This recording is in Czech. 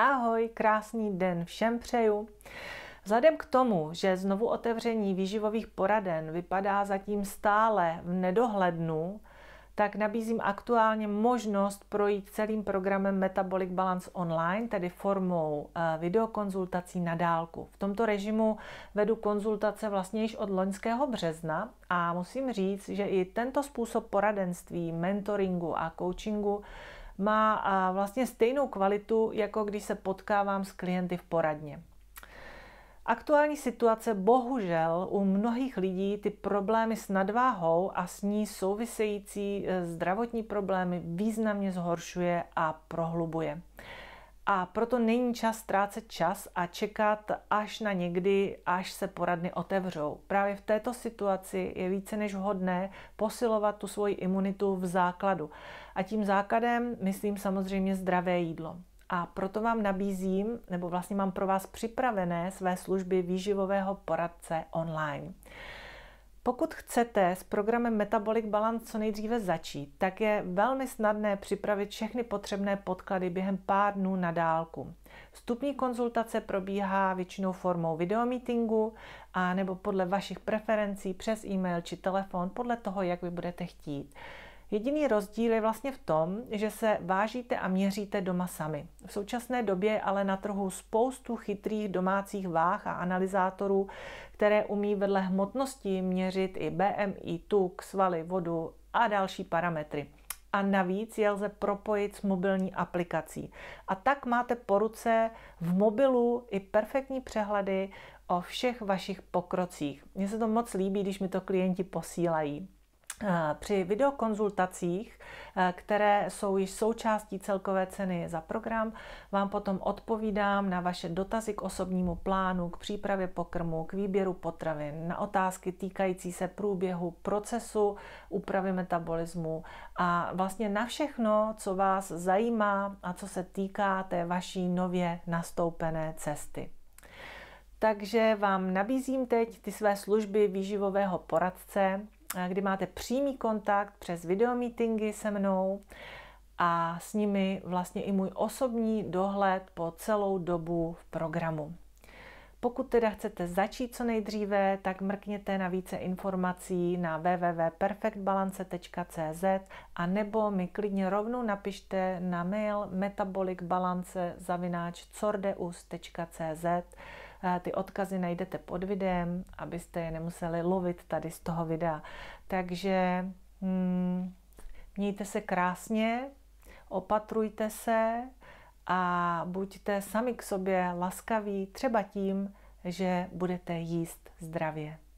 Ahoj, krásný den všem přeju. Vzhledem k tomu, že znovu otevření výživových poraden vypadá zatím stále v nedohlednu, tak nabízím aktuálně možnost projít celým programem Metabolic Balance online, tedy formou eh, videokonzultací na dálku. V tomto režimu vedu konzultace vlastně již od loňského března a musím říct, že i tento způsob poradenství, mentoringu a coachingu má vlastně stejnou kvalitu, jako když se potkávám s klienty v poradně. Aktuální situace bohužel u mnohých lidí ty problémy s nadváhou a s ní související e, zdravotní problémy významně zhoršuje a prohlubuje a proto není čas ztrácet čas a čekat až na někdy, až se poradny otevřou. Právě v této situaci je více než vhodné posilovat tu svoji imunitu v základu. A tím základem myslím samozřejmě zdravé jídlo. A proto vám nabízím, nebo vlastně mám pro vás připravené své služby výživového poradce online. Pokud chcete s programem Metabolic Balance co nejdříve začít, tak je velmi snadné připravit všechny potřebné podklady během pár dnů na dálku. Vstupní konzultace probíhá většinou formou videomeetingu a nebo podle vašich preferencí přes e-mail či telefon, podle toho, jak vy budete chtít. Jediný rozdíl je vlastně v tom, že se vážíte a měříte doma sami. V současné době je ale na trhu spoustu chytrých domácích váh a analyzátorů, které umí vedle hmotnosti měřit i BMI, tuk, svaly, vodu a další parametry a navíc je lze propojit s mobilní aplikací. A tak máte po ruce v mobilu i perfektní přehledy o všech vašich pokrocích. Mně se to moc líbí, když mi to klienti posílají. Eh, při videokonzultacích, eh, které jsou již součástí celkové ceny za program, vám potom odpovídám na vaše dotazy k osobnímu plánu, k přípravě pokrmu, k výběru potravin, na otázky týkající se průběhu procesu úpravy metabolismu a vlastně na všechno, co vás zajímá a co se týká té vaší nově nastoupené cesty. Takže vám nabízím teď ty své služby výživového poradce, kdy máte přímý kontakt přes videomeetingy se mnou a s nimi vlastně i můj osobní dohled po celou dobu v programu. Pokud teda chcete začít co nejdříve, tak mrkněte na více informací na www.perfectbalance.cz a nebo mi klidně rovnou napište na mail metabolicbalance@cordeus.cz ty odkazy najdete pod videem, abyste je nemuseli lovit tady z toho videa. Takže hmm, mějte se krásně, opatrujte se a buďte sami k sobě laskaví, třeba tím, že budete jíst zdravě.